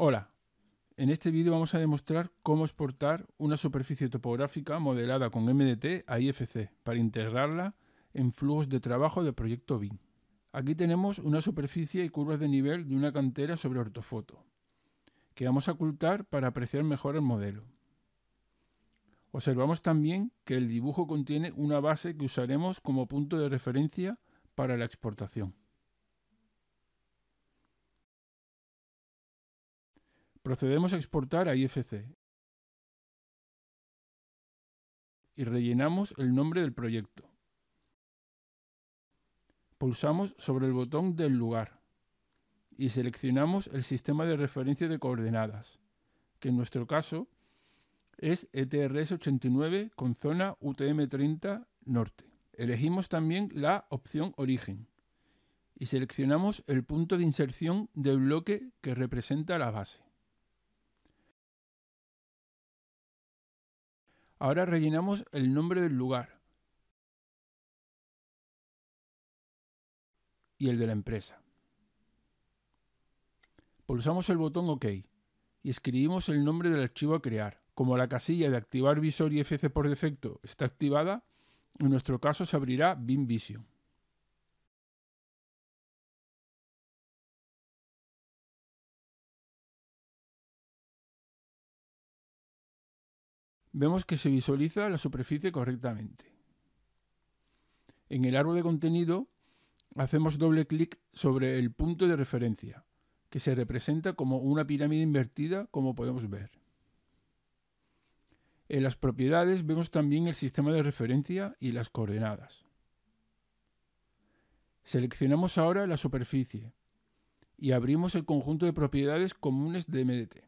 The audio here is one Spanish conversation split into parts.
Hola, en este vídeo vamos a demostrar cómo exportar una superficie topográfica modelada con MDT a IFC para integrarla en flujos de trabajo del proyecto BIM. Aquí tenemos una superficie y curvas de nivel de una cantera sobre ortofoto, que vamos a ocultar para apreciar mejor el modelo. Observamos también que el dibujo contiene una base que usaremos como punto de referencia para la exportación. Procedemos a exportar a IFC y rellenamos el nombre del proyecto. Pulsamos sobre el botón del lugar y seleccionamos el sistema de referencia de coordenadas, que en nuestro caso es ETRS 89 con zona UTM30 norte. Elegimos también la opción origen y seleccionamos el punto de inserción del bloque que representa la base. Ahora rellenamos el nombre del lugar y el de la empresa. Pulsamos el botón OK y escribimos el nombre del archivo a crear. Como la casilla de activar visor y IFC por defecto está activada, en nuestro caso se abrirá BIM Vision. vemos que se visualiza la superficie correctamente. En el árbol de contenido hacemos doble clic sobre el punto de referencia, que se representa como una pirámide invertida como podemos ver. En las propiedades vemos también el sistema de referencia y las coordenadas. Seleccionamos ahora la superficie y abrimos el conjunto de propiedades comunes de MDT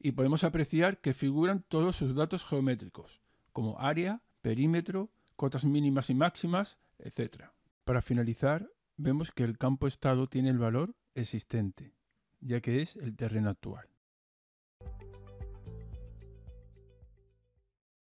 y podemos apreciar que figuran todos sus datos geométricos, como área, perímetro, cotas mínimas y máximas, etc. Para finalizar, vemos que el campo estado tiene el valor existente, ya que es el terreno actual.